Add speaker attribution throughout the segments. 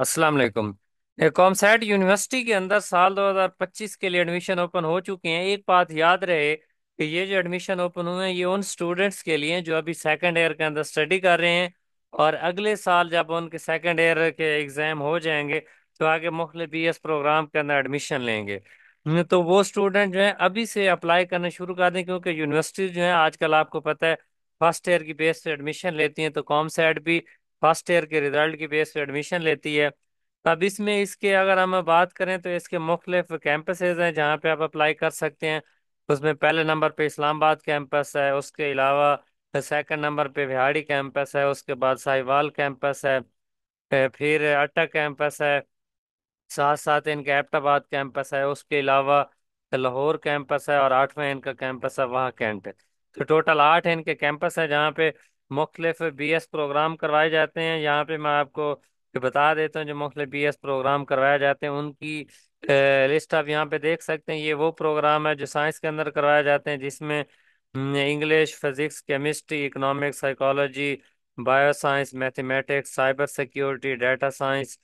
Speaker 1: अस्सलाम वालेकुम कॉमसैट यूनिवर्सिटी के अंदर साल 2025 के लिए एडमिशन ओपन हो चुके हैं एक बात याद रहे कि ये जो एडमिशन ओपन हुए हैं ये उन स्टूडेंट्स के लिए जो अभी सेकंड ईयर के अंदर स्टडी कर रहे हैं और अगले साल जब उनके सेकंड ईयर के एग्ज़ाम हो जाएंगे तो आगे मुख्तलि बी एस प्रोग्राम के अंदर एडमिशन लेंगे हम्म, तो वो स्टूडेंट जो है अभी से अप्लाई करना शुरू कर दें क्योंकि यूनिवर्सिटी जो है आजकल आपको पता है फर्स्ट ईयर की बेस से एडमिशन लेती हैं तो कॉम कॉमसैट भी फर्स्ट ईयर के रिजल्ट की बेस पे एडमिशन लेती है अब इसमें इसके अगर हम बात करें तो इसके मुख्तफ कैंपसेज हैं जहाँ पे आप अप्लाई कर सकते हैं उसमें पहले नंबर पे इस्लामाबाद कैंपस है उसके अलावा सेकंड नंबर पे बिहाड़ी कैंपस है उसके बाद साहिवाल कैंपस है फिर अट्टा कैंपस है साथ साथ इनका एबटाबाद कैंपस है उसके अलावा लाहौर कैंपस है और आठवें इनका कैंपस है वहाँ कैंट तो टोटल आठ इनके कैंपस है जहाँ पे मुख्तलिफ बी एस प्रोग्राम करवाए जाते हैं यहाँ पे मैं आपको बता देता हूँ जो मुख्तलि बी एस प्रोग्राम करवाए जाते हैं उनकी लिस्ट आप यहाँ पे देख सकते हैं ये वो प्रोग्राम है जो साइंस के अंदर करवाए जाते हैं जिसमें English physics chemistry economics psychology bio science mathematics cyber security data science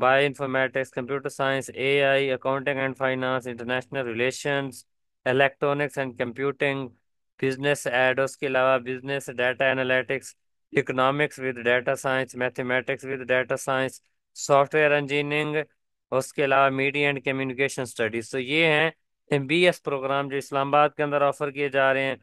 Speaker 1: bioinformatics computer science A I accounting and finance international relation electronics and computing business ad उसके अलावा business data analytics economics with data science mathematics with data science software engineering उसके अलावा media and communication studies तो ये हैं M B S programme जो इस्लामाबाद के अंदर ऑफर किए जा रहे हैं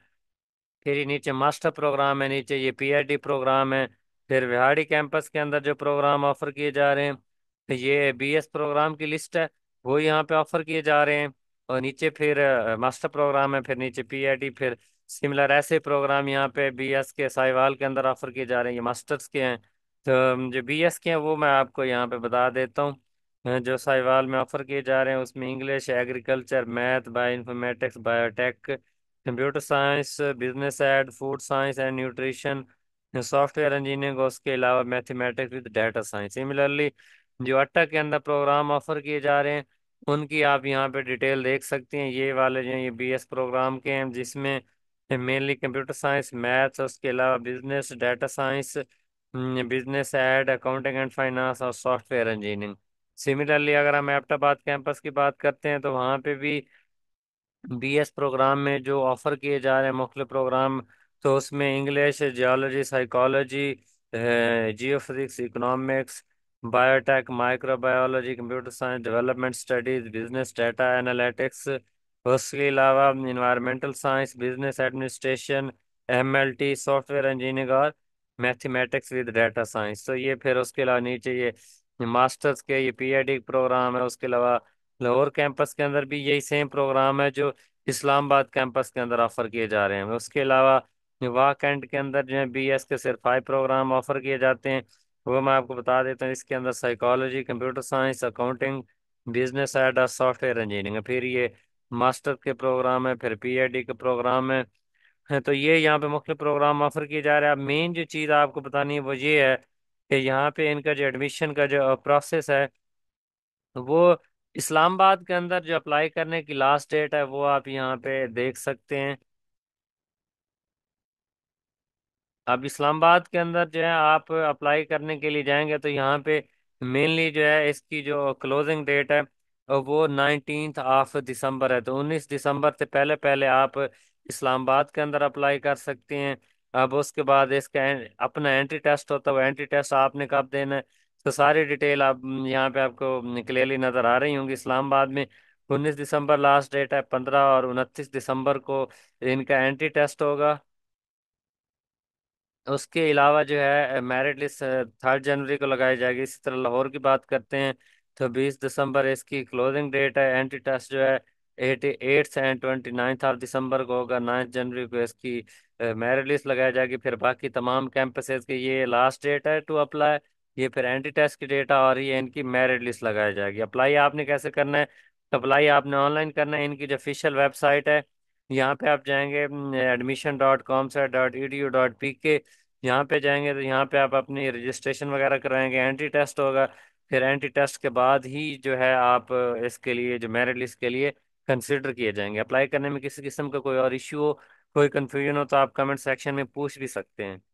Speaker 1: फिर ये नीचे मास्टर प्रोग्राम है नीचे ये पी एच डी प्रोग्राम है फिर विहाड़ी कैंपस के अंदर जो प्रोग्राम ऑफर किए जा रहे हैं ये बी एस प्रोग्राम की लिस्ट है वो यहाँ पे ऑफर किए जा रहे हैं और नीचे फिर मास्टर प्रोग्राम है फिर नीचे पी एच डी फिर सिमिलर ऐसे प्रोग्राम यहाँ पे एस के साहिवाल के अंदर ऑफर किए जा रहे हैं ये मास्टर्स के हैं तो जो बी एस के हैं वो मैं आपको यहाँ पे बता देता हूँ जो साहिवाल में ऑफर किए जा रहे हैं उसमें English agriculture math bioinformatics biotech computer science business ad food science and nutrition software engineering और उसके अलावा mathematics with data science similarly जो अट्टा के अंदर प्रोग्राम ऑफर किए जा रहे हैं उनकी आप यहाँ पे डिटेल देख सकते हैं ये वाले जो ये बी प्रोग्राम के हैं जिसमें मेनली कंप्यूटर साइंस मैथ्स उसके अलावा business data science business ad accounting and finance और सॉफ्टवेयर इंजीनियरिंग सिमिलरली अगर हम एबटाबाद कैंपस की बात करते हैं तो वहाँ पे भी बीएस प्रोग्राम में जो ऑफर किए जा रहे हैं मुख्य प्रोग्राम तो उसमें English geology psychology geophysics economics biotech microbiology computer science development studies business data analytics उसके अलावा environmental science business administration M L T software engineering और मैथमेटिक्स विद डाटा साइंस तो ये फिर उसके अलावा नीचे ये मास्टर्स के ये पीएचडी प्रोग्राम है उसके अलावा लाहौर कैंपस के अंदर भी यही सेम प्रोग्राम है जो इस्लामाबाद कैंपस के अंदर ऑफर किए जा रहे हैं उसके अलावा वाक एंड के अंदर जो है बी एस के सिर्फ फाइव प्रोग्राम ऑफर किए जाते हैं वो मैं आपको बता देता हूँ इसके अंदर psychology computer science accounting business ad और सॉफ्टवेयर इंजीनियरिंग फिर ये मास्टर के प्रोग्राम है फिर पीएचडी के प्रोग्राम है हैं तो ये यहाँ पे मुख्य प्रोग्राम ऑफर किए जा रहे हैं अब मेन जो चीज़ आपको बतानी है वो ये है कि यहाँ पे इनका जो एडमिशन का जो प्रोसेस है वो इस्लामाबाद के अंदर जो अप्लाई करने की लास्ट डेट है वो आप यहाँ पे देख सकते हैं अब इस्लामाबाद के अंदर जो है आप अप्लाई करने के लिए जाएंगे तो यहाँ पे मेनली जो है इसकी जो क्लोजिंग डेट है वो नाइनटीन्थ ऑफ दिसंबर है तो उन्नीस दिसंबर से पहले पहले आप इस्लामाबाद के अंदर अप्लाई कर सकते हैं अब उसके बाद इसका एं, अपना एंट्री टेस्ट होता है वो एंट्री टेस्ट आपने कब देना है तो सारी डिटेल आप यहाँ पे आपको क्लियरली नज़र आ रही होंगी इस्लामाबाद में उन्नीस दिसंबर लास्ट डेट है पंद्रह और उनतीस दिसंबर को इनका एंट्री टेस्ट होगा उसके अलावा जो है मेरिट लिस्ट थर्ड जनवरी को लगाई जाएगी इसी तरह लाहौर की बात करते हैं तो बीस दिसंबर इसकी क्लोजिंग डेट है एंटी टेस्ट जो है एटी एट से ट्वेंटी नाइन्थ ऑफ दिसंबर को होगा नाइन्थ जनवरी को इसकी मेरिट लिस्ट लगाई जाएगी फिर बाकी तमाम कैंपसेज की ये लास्ट डेट है टू अप्लाई ये फिर एंटी टेस्ट की डेट और ये इनकी मेरिट लिस्ट लगाई जाएगी अप्लाई आपने कैसे करना है अप्लाई आपने ऑनलाइन करना है इनकी जो ऑफिशियल वेबसाइट है यहाँ पे आप जाएंगे एडमिशन डॉट कॉम से dot E D U dot P K यहाँ पे जाएंगे तो यहाँ पे आप अपनी रजिस्ट्रेशन वगैरह कराएंगे एंट्री टेस्ट होगा फिर एंटी टेस्ट के बाद ही जो है आप इसके लिए जो मेरिट लिस्ट के लिए कंसिडर किए जाएंगे अप्लाई करने में किसी किस्म का कोई और इश्यू हो कोई कन्फ्यूजन हो तो आप कमेंट सेक्शन में पूछ भी सकते हैं